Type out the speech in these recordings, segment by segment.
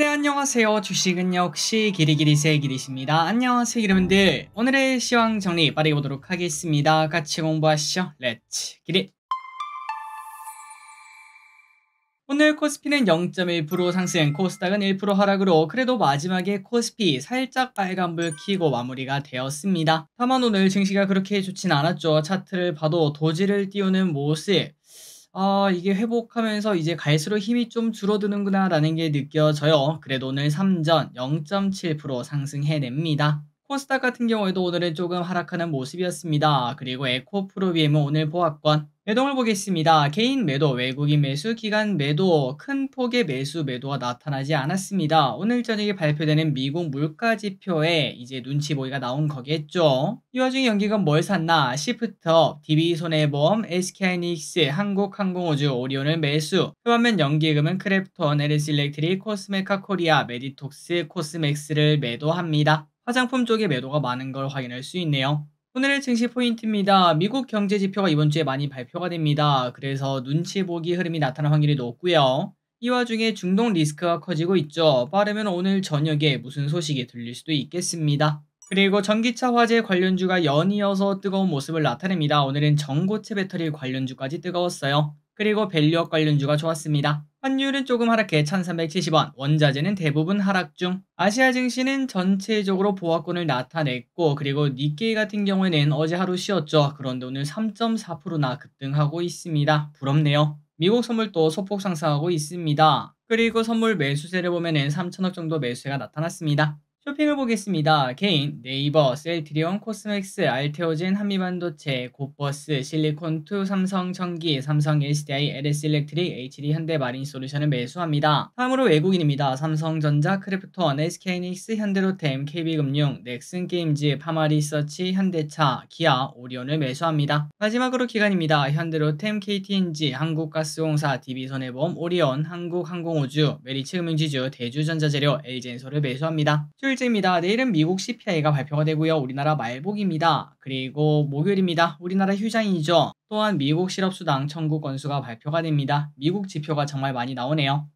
네 안녕하세요 주식은 역시 기리기리세 기리십니다 안녕하세요 여러분들 오늘의 시황 정리 빠르게 보도록 하겠습니다 같이 공부하시죠 렛츠 기리 오늘 코스피는 0.1% 상승, 코스닥은 1% 하락으로 그래도 마지막에 코스피 살짝 빨간불 켜고 마무리가 되었습니다. 다만 오늘 증시가 그렇게 좋진 않았죠. 차트를 봐도 도지를 띄우는 모습 아, 이게 회복하면서 이제 갈수록 힘이 좀 줄어드는구나라는 게 느껴져요. 그래도 오늘 3전 0.7% 상승해냅니다. 코스닥 같은 경우에도 오늘은 조금 하락하는 모습이었습니다. 그리고 에코프로비엠은 오늘 보합권 매도를 보겠습니다. 개인 매도, 외국인 매수, 기간 매도, 큰 폭의 매수 매도가 나타나지 않았습니다. 오늘 저녁에 발표되는 미국 물가 지표에 이제 눈치 보기가 나온 거겠죠. 이 와중에 연기금 뭘 샀나? 시프트업, DB손해보험, SK하이닉스, 한국항공우주, 오리온을 매수. 그 반면 연기금은 크래프톤, LS일렉트리, 코스메카 코리아, 메디톡스, 코스맥스를 매도합니다. 화장품 쪽에 매도가 많은 걸 확인할 수 있네요. 오늘의 증시 포인트입니다. 미국 경제 지표가 이번 주에 많이 발표가 됩니다. 그래서 눈치 보기 흐름이 나타날 확률이 높고요. 이 와중에 중동 리스크가 커지고 있죠. 빠르면 오늘 저녁에 무슨 소식이 들릴 수도 있겠습니다. 그리고 전기차 화재 관련주가 연이어서 뜨거운 모습을 나타냅니다. 오늘은 전고체 배터리 관련주까지 뜨거웠어요. 그리고 밸류업 관련주가 좋았습니다. 환율은 조금 하락해 1370원, 원자재는 대부분 하락 중. 아시아 증시는 전체적으로 보합권을 나타냈고 그리고 니케이 같은 경우에는 어제 하루 쉬었죠. 그런데 오늘 3.4%나 급등하고 있습니다. 부럽네요. 미국 선물도 소폭 상승하고 있습니다. 그리고 선물 매수세를 보면 은 3천억 정도 매수세가 나타났습니다. 쇼핑을 보겠습니다. 개인, 네이버, 셀트리온, 코스맥스, 알테오젠, 한미반도체, 고버스, 실리콘2, 삼성 전기, 삼성 SDI, LS 일렉트릭, HD 현대 마린 솔루션을 매수합니다. 다음으로 외국인입니다. 삼성전자, 크래프톤, SK닉스, 현대로템, KB금융, 넥슨게임즈, 파마리서치, 현대차, 기아, 오리온을 매수합니다. 마지막으로 기간입니다. 현대로템, KTNG, 한국가스공사, DB손해보험, 오리온, 한국항공우주, 메리츠금융지주, 대주전자재료, 엘젠소를 매수합니다. 일일째입니다 내일은 미국 CPI가 발표가 되고요. 우리나라 말복입니다. 그리고 목요일입니다. 우리나라 휴장이죠. 또한 미국 실업수당 청구 건수가 발표가 됩니다. 미국 지표가 정말 많이 나오네요.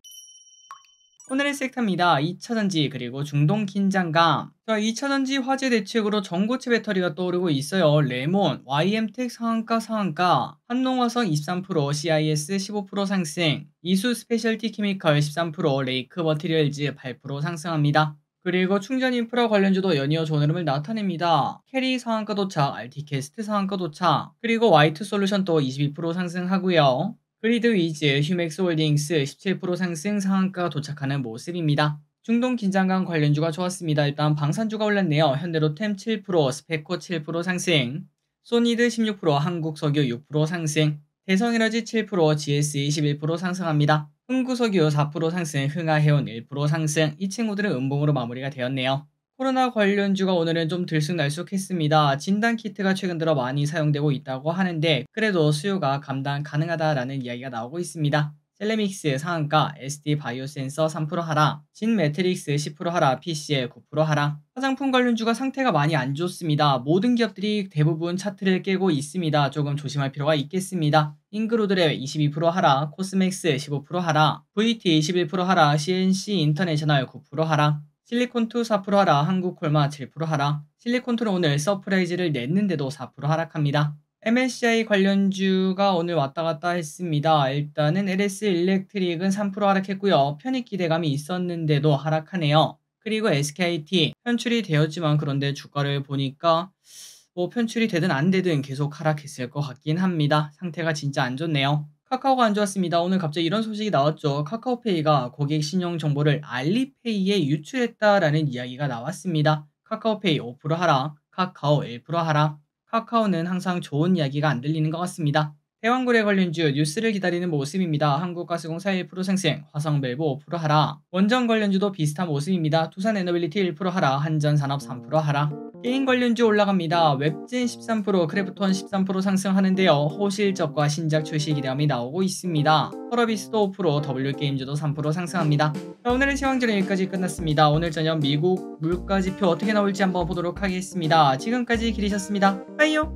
오늘의 섹터입니다. 2차전지 그리고 중동 긴장감 자, 2차전지 화재 대책으로 전고체 배터리가 떠오르고 있어요. 레몬, YM텍 상한가 상한가, 한농화성 23%, CIS 15% 상승, 이수 스페셜티 케미컬 13%, 레이크 머티리얼즈 8% 상승합니다. 그리고 충전 인프라 관련주도 연이어 좋은 흐름을 나타냅니다. 캐리 상한가 도착, RT캐스트 상한가 도착, 그리고 화이트 솔루션 도22% 상승하고요. 그리드 위즈, 휴맥스 홀딩스 17% 상승 상한가 도착하는 모습입니다. 중동 긴장감 관련주가 좋았습니다. 일단 방산주가 올랐네요. 현대로템 7%, 스펙코 7% 상승, 소니드 16%, 한국석유 6% 상승, 대성에너지 7%, GS 21% 상승합니다. 흥구석유 이4% 상승, 흥아해온1% 상승, 이 친구들은 음봉으로 마무리가 되었네요. 코로나 관련주가 오늘은 좀 들쑥날쑥했습니다. 진단키트가 최근 들어 많이 사용되고 있다고 하는데 그래도 수요가 감당 가능하다라는 이야기가 나오고 있습니다. 텔레믹스의 상한가, SD 바이오센서 3% 하락, 신매트릭스 10% 하락, PCL 9% 하락. 화장품 관련주가 상태가 많이 안 좋습니다. 모든 기업들이 대부분 차트를 깨고 있습니다. 조금 조심할 필요가 있겠습니다. 잉그로드랩 22% 하락, 코스맥스 15% 하락, VT 21% 하락, CNC 인터내셔널 9% 하락. 실리콘투 4% 하락, 한국콜마 7% 하락. 실리콘투는 오늘 서프라이즈를 냈는데도 4% 하락합니다. MSCI 관련주가 오늘 왔다 갔다 했습니다. 일단은 LS 일렉트릭은 3% 하락했고요. 편익 기대감이 있었는데도 하락하네요. 그리고 SKT 편출이 되었지만 그런데 주가를 보니까 뭐 편출이 되든 안 되든 계속 하락했을 것 같긴 합니다. 상태가 진짜 안 좋네요. 카카오가 안 좋았습니다. 오늘 갑자기 이런 소식이 나왔죠. 카카오페이가 고객 신용 정보를 알리페이에 유출했다라는 이야기가 나왔습니다. 카카오페이 5% 하락, 카카오 1% 하락. 카카오는 항상 좋은 이야기가 안 들리는 것 같습니다. 대왕굴에 걸린 주 뉴스를 기다리는 모습입니다. 한국가스공사 1% 생생, 화성벨보 5% 하락. 원전 관련주도 비슷한 모습입니다. 두산에너빌리티 1% 하락, 한전산업 3% 하락. 게임 관련주 올라갑니다. 웹진 13%, 크래프톤 13% 상승하는데요. 호실적과 신작 출시 기대감이 나오고 있습니다. 서러비스도 5%, W게임즈도 3% 상승합니다. 자, 오늘은 시황전은 여기까지 끝났습니다. 오늘 저녁 미국 물가지표 어떻게 나올지 한번 보도록 하겠습니다. 지금까지 길이셨습니다 빠이요!